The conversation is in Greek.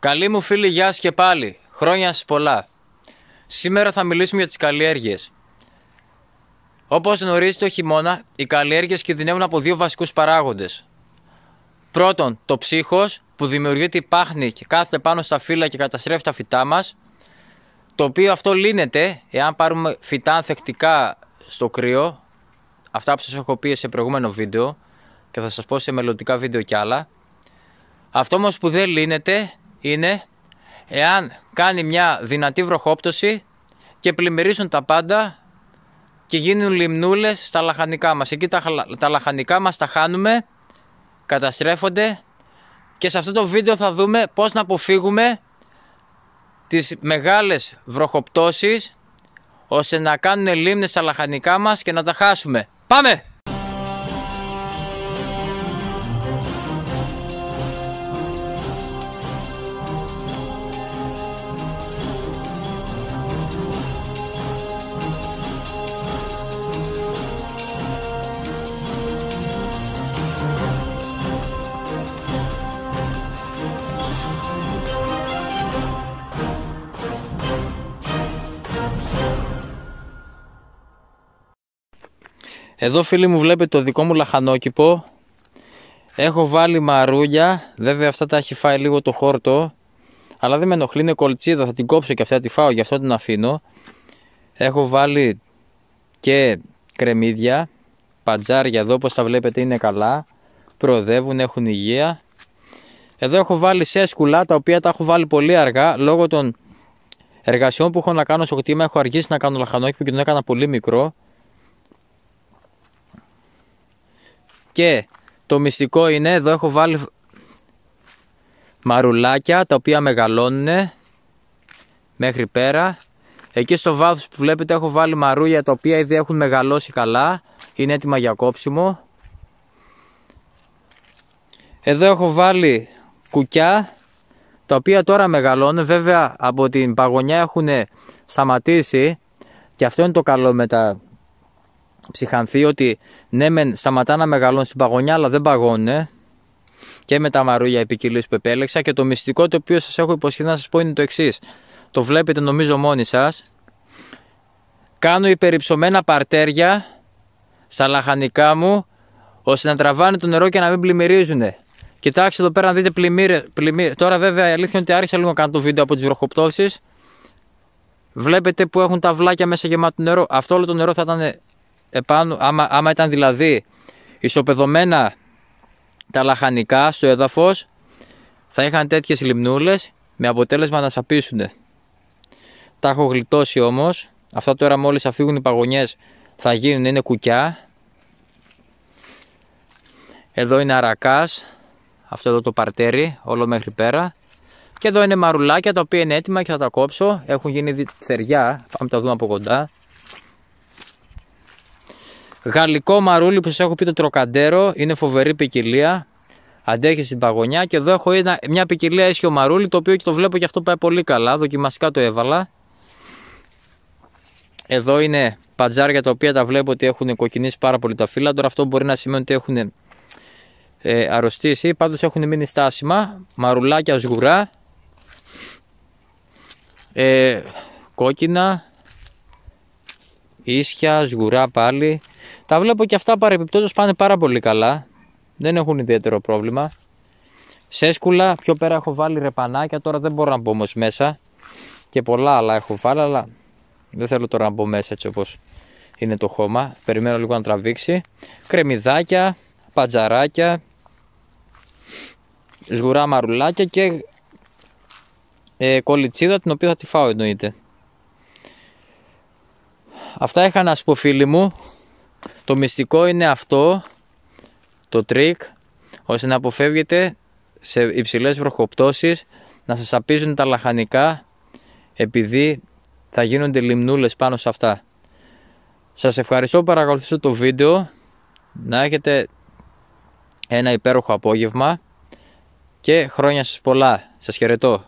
Καλή μου φίλη, γεια και πάλι. Χρόνια σας πολλά. Σήμερα θα μιλήσουμε για τις καλλιέργειες. Όπως γνωρίζετε το χειμώνα, οι καλλιέργειες κινδυνεύουν από δύο βασικούς παράγοντες. Πρώτον, το ψύχος που δημιουργείται πάχνη και κάθεται πάνω στα φύλλα και καταστρέφει τα φυτά μας, το οποίο αυτό λύνεται εάν πάρουμε φυτά ανθεκτικά στο κρύο, αυτά που σας έχω πει σε προηγούμενο βίντεο και θα σας πω σε μελλοντικά βίντεο κι άλλα. Αυτό όμως που δεν λύνεται είναι εάν κάνει μια δυνατή βροχόπτωση και πλημμυρίσουν τα πάντα και γίνουν λιμνούλες στα λαχανικά μας. Εκεί τα, τα λαχανικά μας τα χάνουμε, καταστρέφονται και σε αυτό το βίντεο θα δούμε πώς να αποφύγουμε τις μεγάλες βροχοπτώσεις ώστε να κάνουν λίμνες στα λαχανικά μας και να τα χάσουμε. Πάμε! Εδώ φίλοι μου βλέπετε το δικό μου λαχανόκηπο. Έχω βάλει μαρούλια. Βέβαια αυτά τα έχει φάει λίγο το χόρτο. Αλλά δεν με ενοχλεί, είναι κολτσίδα. Θα την κόψω και αυτά τη φάω, γι' αυτό την αφήνω. Έχω βάλει και κρεμμύδια. Πατζάρια εδώ όπως τα βλέπετε είναι καλά. Προοδεύουν, έχουν υγεία. Εδώ έχω βάλει σέσκουλα τα οποία τα έχω βάλει πολύ αργά λόγω των εργασιών που έχω να κάνω στο κτήμα. Έχω αργήσει να κάνω λαχανόκηπο και τον έκανα πολύ μικρό. Και το μυστικό είναι, εδώ έχω βάλει μαρουλάκια τα οποία μεγαλώνουν μέχρι πέρα. Εκεί στο βάθος που βλέπετε έχω βάλει μαρούλια τα οποία ήδη έχουν μεγαλώσει καλά. Είναι έτοιμα για κόψιμο. Εδώ έχω βάλει κουκιά τα οποία τώρα μεγαλώνουν. Βέβαια από την παγωνιά έχουν σταματήσει και αυτό είναι το καλό με τα ψυχανθεί ότι ναι, μεν σταματά να μεγαλώνουν στην παγωνιά, αλλά δεν παγώνουν και με τα μαρούλια επικοιλής που επέλεξα. Και το μυστικό το οποίο σας έχω υποσχεθεί να σας πω είναι το εξής. Το βλέπετε νομίζω μόνοι σας. Κάνω υπερυψωμένα παρτέρια στα λαχανικά μου ώστε να τραβάνε το νερό και να μην πλημμυρίζουν. Κοιτάξτε εδώ πέρα να δείτε πλημμύρε. Πλημμύρ... Τώρα βέβαια η αλήθεια είναι ότι άρχισα λίγο να κάνω το βίντεο από τις βροχοπτώσεις. Βλέπετε που έχουν τα βλάκια μέσα γεμάτο νερό. Αυτό το νερό θα ήταν επάνω, άμα, άμα ήταν δηλαδή ισοπεδωμένα τα λαχανικά στο έδαφος θα είχαν τέτοιες λιμνούλες με αποτέλεσμα να σαπίσουν. Τα έχω γλιτώσει όμως, αυτά τώρα μόλις αφήγουν οι παγωνιές θα γίνουν, είναι κουκιά. Εδώ είναι αρακάς, αυτό εδώ το παρτέρι, όλο μέχρι πέρα. Και εδώ είναι μαρουλάκια τα οποία είναι έτοιμα και θα τα κόψω. Έχουν γίνει θεριά, πάμε τα δούμε από κοντά. Γαλλικό μαρούλι που σα έχω πει το τροκαντέρο. Είναι φοβερή ποικιλία. Αντέχει στην παγωνιά. Και εδώ έχω ένα, μια ποικιλία ίσιο μαρούλι το οποίο και το βλέπω και αυτό πάει πολύ καλά. Δοκιμαστικά το έβαλα. Εδώ είναι πατζάρια τα οποία τα βλέπω ότι έχουν κοκκινήσει πάρα πολύ τα φύλλα. Τώρα αυτό μπορεί να σημαίνει ότι έχουν ε, αρρωστήσει. Πάντως έχουν μείνει στάσιμα. Μαρουλάκια σγουρά. Ε, κόκκινα ίσια, σγουρά πάλι. Τα βλέπω και αυτά παρεπιπτόντως πάνε πάρα πολύ καλά. Δεν έχουν ιδιαίτερο πρόβλημα. Σέσκουλα, πιο πέρα έχω βάλει ρεπανάκια, τώρα δεν μπορώ να μπω όμως μέσα. Και πολλά άλλα έχω βάλει, αλλά δεν θέλω τώρα να μπω μέσα έτσι όπως είναι το χώμα. Περιμένω λίγο να τραβήξει. Κρεμμυδάκια, πατζαράκια, σγουρά μαρουλάκια και ε, κολιτσίδα την οποία θα τη φάω εννοείται. Αυτά είχα να σου πω φίλοι μου. Το μυστικό είναι αυτό, το τρίκ, ώστε να αποφεύγετε σε υψηλές βροχοπτώσεις να σας απίζουν τα λαχανικά επειδή θα γίνονται λιμνούλες πάνω σε αυτά. Σας ευχαριστώ που παρακολουθήσατε το βίντεο. Να έχετε ένα υπέροχο απόγευμα και χρόνια σας πολλά. Σας χαιρετώ.